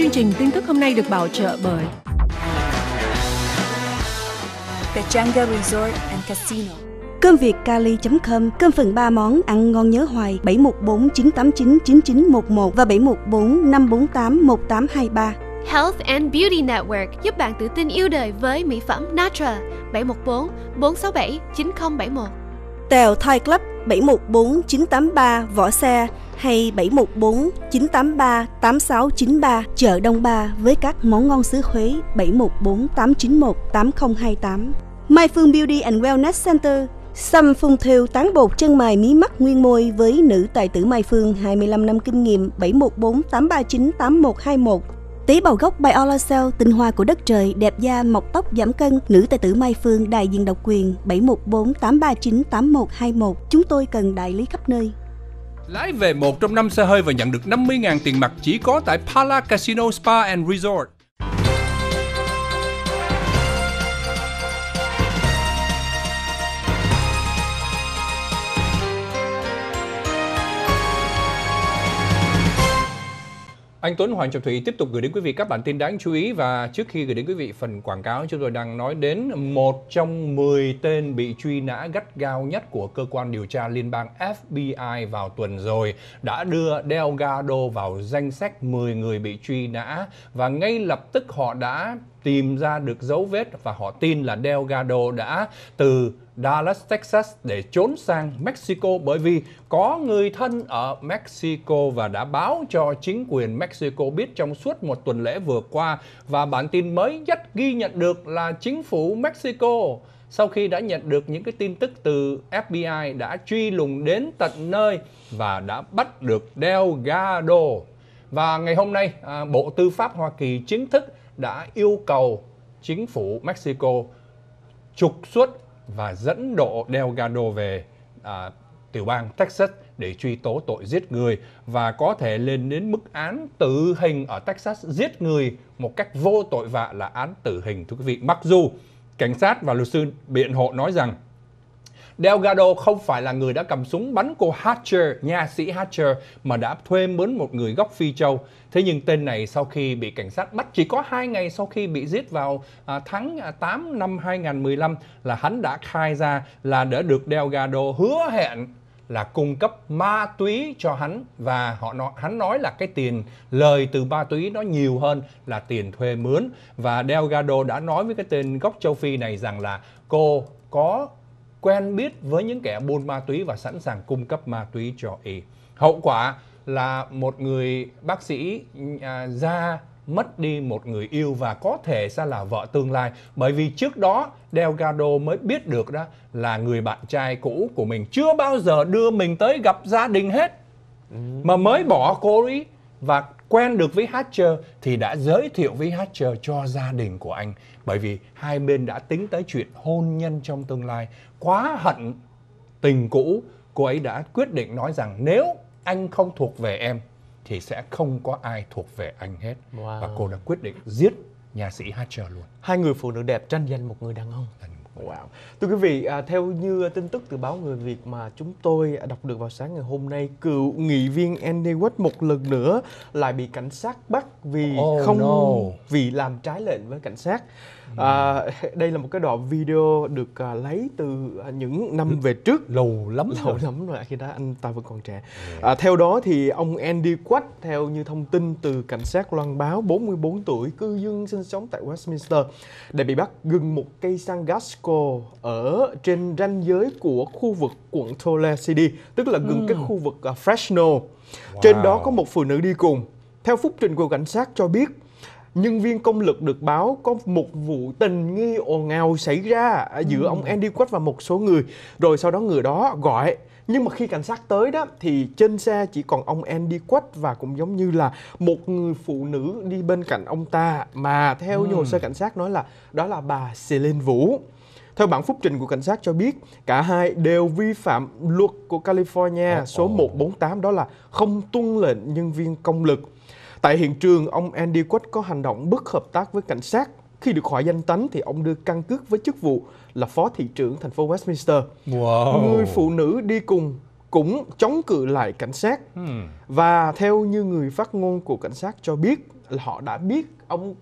Chương trình tin tức hôm nay được bảo trợ bởi The Jungle Resort and Casino. Cơm Việt Cali.com, cơm phần 3 món ăn ngon nhớ hoài 714 989 9911 và 714 548 1823. Health and Beauty Network giúp bạn tự tin yêu đời với mỹ phẩm Natra 714 467 9071 tèo Thai Club 714983 Võ Xe hay 7149838693 chợ Đông Ba với các món ngon xứ Huế 7148918028. Mai Phương Beauty and Wellness Center Xăm phun thêu tán bột chân mày mí mắt nguyên môi với nữ tài tử Mai Phương 25 năm kinh nghiệm 714 839 8121 tí bầu gốc Biola Cell, tinh hoa của đất trời, đẹp da, mọc tóc, giảm cân, nữ tài tử Mai Phương, đại diện độc quyền 714-839-8121. Chúng tôi cần đại lý khắp nơi. Lái về một trong năm xe hơi và nhận được 50.000 tiền mặt chỉ có tại Pala Casino Spa and Resort. Anh Tuấn Hoàng Trọng Thủy tiếp tục gửi đến quý vị các bản tin đáng chú ý và trước khi gửi đến quý vị phần quảng cáo chúng tôi đang nói đến một trong 10 tên bị truy nã gắt gao nhất của cơ quan điều tra liên bang FBI vào tuần rồi đã đưa Delgado vào danh sách 10 người bị truy nã và ngay lập tức họ đã tìm ra được dấu vết và họ tin là Delgado đã từ Dallas, Texas để trốn sang Mexico bởi vì có người thân ở Mexico và đã báo cho chính quyền Mexico biết trong suốt một tuần lễ vừa qua và bản tin mới nhất ghi nhận được là chính phủ Mexico sau khi đã nhận được những cái tin tức từ FBI đã truy lùng đến tận nơi và đã bắt được Delgado. Và ngày hôm nay, à, Bộ Tư pháp Hoa Kỳ chính thức đã yêu cầu chính phủ Mexico trục xuất và dẫn độ Delgado về à, tiểu bang Texas để truy tố tội giết người và có thể lên đến mức án tử hình ở Texas giết người một cách vô tội vạ là án tử hình thưa quý vị. Mặc dù cảnh sát và luật sư biện hộ nói rằng Delgado không phải là người đã cầm súng bắn cô Hatcher, nha sĩ Hatcher, mà đã thuê mướn một người gốc Phi Châu. Thế nhưng tên này sau khi bị cảnh sát bắt chỉ có hai ngày sau khi bị giết vào à, tháng 8 năm 2015 là hắn đã khai ra là đã được Delgado hứa hẹn là cung cấp ma túy cho hắn và họ nói, hắn nói là cái tiền lời từ ma túy nó nhiều hơn là tiền thuê mướn và Delgado đã nói với cái tên gốc châu Phi này rằng là cô có quen biết với những kẻ buôn ma túy và sẵn sàng cung cấp ma túy cho y. Hậu quả là một người bác sĩ à, mất đi một người yêu và có thể sẽ là vợ tương lai bởi vì trước đó Delgado mới biết được đó là người bạn trai cũ của mình chưa bao giờ đưa mình tới gặp gia đình hết ừ. mà mới bỏ cô ấy và quen được với Hatcher thì đã giới thiệu với Hatcher cho gia đình của anh bởi vì hai bên đã tính tới chuyện hôn nhân trong tương lai quá hận tình cũ, cô ấy đã quyết định nói rằng nếu anh không thuộc về em thì sẽ không có ai thuộc về anh hết. Wow. Và cô đã quyết định giết nhà sĩ Hatcher luôn. Hai người phụ nữ đẹp tranh giành một người đàn ông. Wow. Thưa quý vị, à, theo như tin tức từ báo Người Việt mà chúng tôi đọc được vào sáng ngày hôm nay, cựu nghị viên Andy Watt một lần nữa lại bị cảnh sát bắt vì oh, không no. vì làm trái lệnh với cảnh sát. À, đây là một cái đoạn video được à, lấy từ à, những năm về trước lâu lắm lâu lắm rồi khi đó anh ta vẫn còn trẻ à, theo đó thì ông Andy Quách theo như thông tin từ cảnh sát loan báo 44 tuổi cư dân sinh sống tại Westminster đã bị bắt gần một cây xăng gas Mexico ở trên ranh giới của khu vực quận Tole City, tức là gần ừ. cái khu vực uh, Fresno. Wow. Trên đó có một phụ nữ đi cùng. Theo phúc trình của cảnh sát cho biết, nhân viên công lực được báo có một vụ tình nghi ồn ào xảy ra giữa ừ. ông Andy Quách và một số người. Rồi sau đó người đó gọi nhưng mà khi cảnh sát tới đó thì trên xe chỉ còn ông Andy Quách và cũng giống như là một người phụ nữ đi bên cạnh ông ta mà theo ừ. như hồ sơ cảnh sát nói là đó là bà Celine Vũ. Theo bản phúc trình của cảnh sát cho biết, cả hai đều vi phạm luật của California số 148 đó là không tuân lệnh nhân viên công lực. Tại hiện trường, ông Andy Quách có hành động bất hợp tác với cảnh sát. Khi được hỏi danh tánh thì ông đưa căn cước với chức vụ là phó thị trưởng thành phố Westminster. Wow. Người phụ nữ đi cùng cũng chống cự lại cảnh sát. Hmm. Và theo như người phát ngôn của cảnh sát cho biết là họ đã biết ông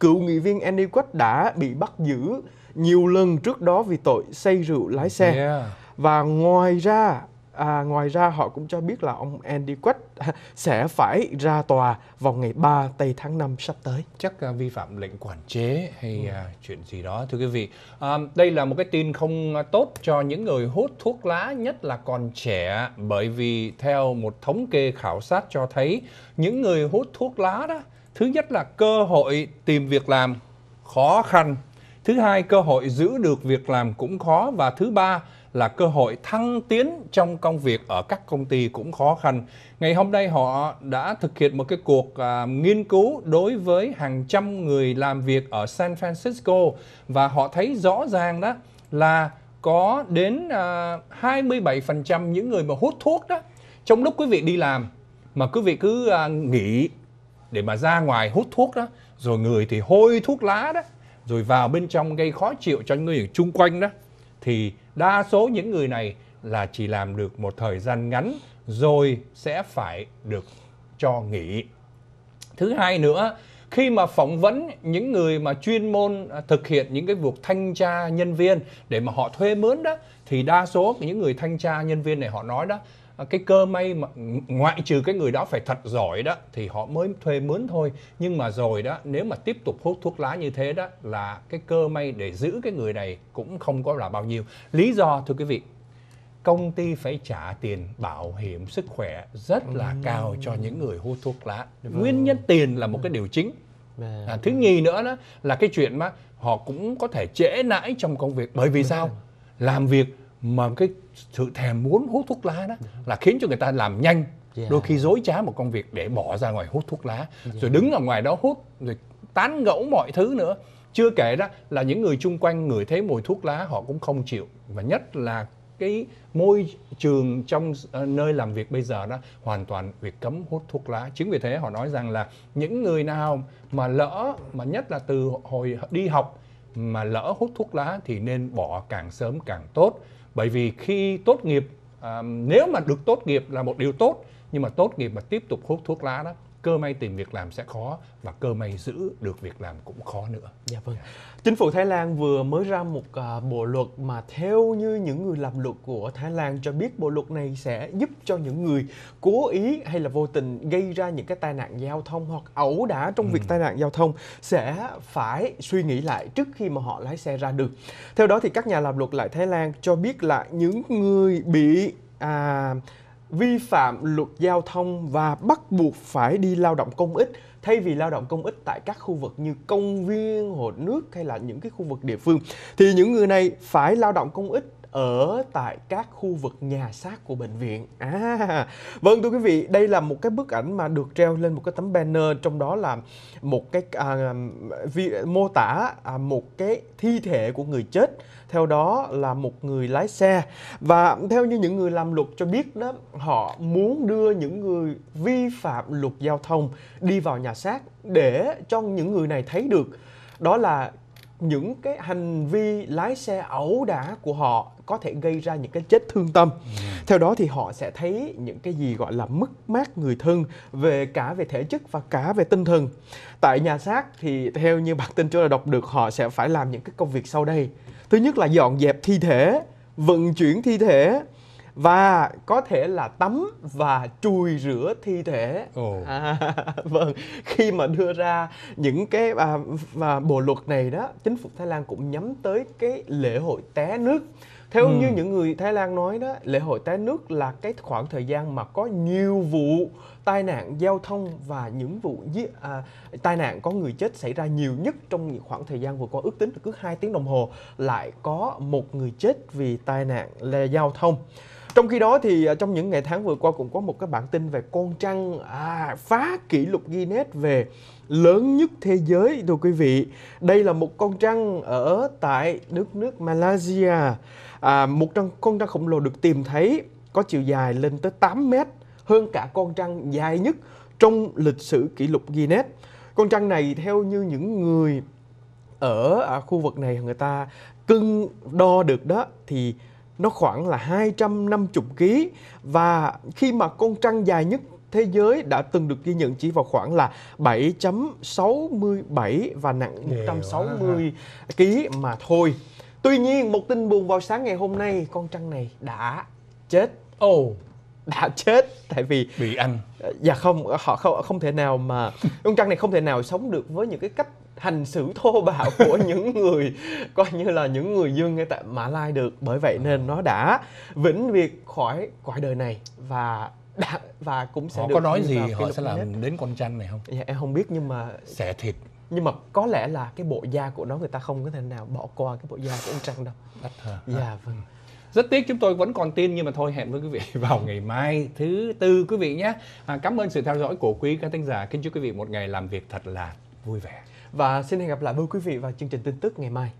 cựu nghị viên Andy Quách đã bị bắt giữ nhiều lần trước đó vì tội say rượu lái xe yeah. và ngoài ra À, ngoài ra họ cũng cho biết là ông Andy Quách sẽ phải ra tòa vào ngày 3 tây tháng 5 sắp tới. Chắc uh, vi phạm lệnh quản chế hay uh, chuyện gì đó thưa quý vị. Uh, đây là một cái tin không tốt cho những người hút thuốc lá nhất là còn trẻ bởi vì theo một thống kê khảo sát cho thấy những người hút thuốc lá đó thứ nhất là cơ hội tìm việc làm khó khăn Thứ hai, cơ hội giữ được việc làm cũng khó. Và thứ ba là cơ hội thăng tiến trong công việc ở các công ty cũng khó khăn. Ngày hôm nay họ đã thực hiện một cái cuộc à, nghiên cứu đối với hàng trăm người làm việc ở San Francisco và họ thấy rõ ràng đó là có đến à, 27% những người mà hút thuốc đó trong lúc quý vị đi làm mà quý vị cứ à, nghỉ để mà ra ngoài hút thuốc đó rồi người thì hôi thuốc lá đó rồi vào bên trong gây khó chịu cho những người chung quanh đó thì đa số những người này là chỉ làm được một thời gian ngắn rồi sẽ phải được cho nghỉ. Thứ hai nữa, khi mà phỏng vấn những người mà chuyên môn à, thực hiện những cái việc thanh tra nhân viên để mà họ thuê mướn đó thì đa số những người thanh tra nhân viên này họ nói đó cái cơ may mà ngoại trừ cái người đó phải thật giỏi đó thì họ mới thuê mướn thôi nhưng mà rồi đó nếu mà tiếp tục hút thuốc lá như thế đó là cái cơ may để giữ cái người này cũng không có là bao nhiêu lý do thưa quý vị công ty phải trả tiền bảo hiểm sức khỏe rất là cao cho những người hút thuốc lá nguyên nhân tiền là một cái điều chính à, thứ nhì nữa đó là cái chuyện mà họ cũng có thể trễ nãi trong công việc bởi vì sao làm việc mà cái sự thèm muốn hút thuốc lá đó là khiến cho người ta làm nhanh yeah. đôi khi dối trá một công việc để bỏ ra ngoài hút thuốc lá yeah. rồi đứng ở ngoài đó hút rồi tán gẫu mọi thứ nữa chưa kể đó là những người chung quanh người thấy mùi thuốc lá họ cũng không chịu và nhất là cái môi trường trong ờ, nơi làm việc bây giờ đó hoàn toàn việc cấm hút thuốc lá chính vì thế họ nói rằng là những người nào mà lỡ mà nhất là từ hồi đi học mà lỡ hút thuốc lá thì nên bỏ càng sớm càng tốt bởi vì khi tốt nghiệp à, nếu mà được tốt nghiệp là một điều tốt nhưng mà tốt nghiệp mà tiếp tục hút thuốc lá đó cơ may tìm việc làm sẽ khó và cơ may giữ được việc làm cũng khó nữa. Dạ vâng. Chính phủ Thái Lan vừa mới ra một uh, bộ luật mà theo như những người làm luật của Thái Lan cho biết bộ luật này sẽ giúp cho những người cố ý hay là vô tình gây ra những cái tai nạn giao thông hoặc ẩu đả trong ừ. việc tai nạn giao thông sẽ phải suy nghĩ lại trước khi mà họ lái xe ra đường. Theo đó thì các nhà làm luật lại Thái Lan cho biết là những người bị à, vi phạm luật giao thông và bắt buộc phải đi lao động công ích thay vì lao động công ích tại các khu vực như công viên, hồ nước hay là những cái khu vực địa phương thì những người này phải lao động công ích ở tại các khu vực nhà xác của bệnh viện. À, vâng thưa quý vị, đây là một cái bức ảnh mà được treo lên một cái tấm banner trong đó là một cái à, vi, mô tả à, một cái thi thể của người chết. Theo đó là một người lái xe và theo như những người làm luật cho biết đó, họ muốn đưa những người vi phạm luật giao thông đi vào nhà xác để cho những người này thấy được đó là những cái hành vi lái xe ẩu đả của họ có thể gây ra những cái chết thương tâm. Theo đó thì họ sẽ thấy những cái gì gọi là mất mát người thân về cả về thể chất và cả về tinh thần. Tại nhà xác thì theo như bản tin chúng ta đọc được họ sẽ phải làm những cái công việc sau đây. Thứ nhất là dọn dẹp thi thể, vận chuyển thi thể, và có thể là tắm và chùi rửa thi thể Ồ. à, vâng khi mà đưa ra những cái à, và bộ luật này đó chính phủ thái lan cũng nhắm tới cái lễ hội té nước theo ừ. như những người Thái Lan nói đó, lễ hội té nước là cái khoảng thời gian mà có nhiều vụ tai nạn giao thông và những vụ giết, à, tai nạn có người chết xảy ra nhiều nhất trong những khoảng thời gian vừa qua ước tính là cứ 2 tiếng đồng hồ lại có một người chết vì tai nạn là giao thông. Trong khi đó thì à, trong những ngày tháng vừa qua cũng có một cái bản tin về con trăng à, phá kỷ lục Guinness về lớn nhất thế giới thưa quý vị. Đây là một con trăng ở tại nước nước Malaysia. À, một trăng, con trăng khổng lồ được tìm thấy có chiều dài lên tới 8 mét, hơn cả con trăng dài nhất trong lịch sử kỷ lục Guinness. Con trăng này theo như những người ở à, khu vực này người ta cưng đo được đó thì nó khoảng là 250 kg và khi mà con trăng dài nhất thế giới đã từng được ghi nhận chỉ vào khoảng là 7.67 và nặng 160 kg mà thôi. Tuy nhiên, một tin buồn vào sáng ngày hôm nay, con trăng này đã chết. Ồ. Oh đã chết tại vì bị ăn dạ không họ không không thể nào mà con trăng này không thể nào sống được với những cái cách hành xử thô bạo của những người coi như là những người dương ngay tại Mã Lai được bởi vậy nên nó đã vĩnh biệt khỏi cõi đời này và đã, và cũng sẽ họ được có nói gì họ sẽ làm đến con chăn này không? Dạ, em không biết nhưng mà xẻ thịt nhưng mà có lẽ là cái bộ da của nó người ta không có thể nào bỏ qua cái bộ da của con trăng đâu. Đắt dạ, hả? vâng. Ừ. Rất tiếc chúng tôi vẫn còn tin nhưng mà thôi hẹn với quý vị vào ngày mai thứ tư quý vị nhé. À, cảm ơn sự theo dõi của quý khán thính giả. Kính chúc quý vị một ngày làm việc thật là vui vẻ. Và xin hẹn gặp lại với quý vị vào chương trình tin tức ngày mai.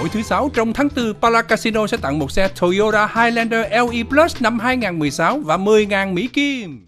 Mỗi thứ sáu trong tháng 4, Pala Casino sẽ tặng một xe Toyota Highlander LE Plus năm 2016 và 10.000 Mỹ Kim.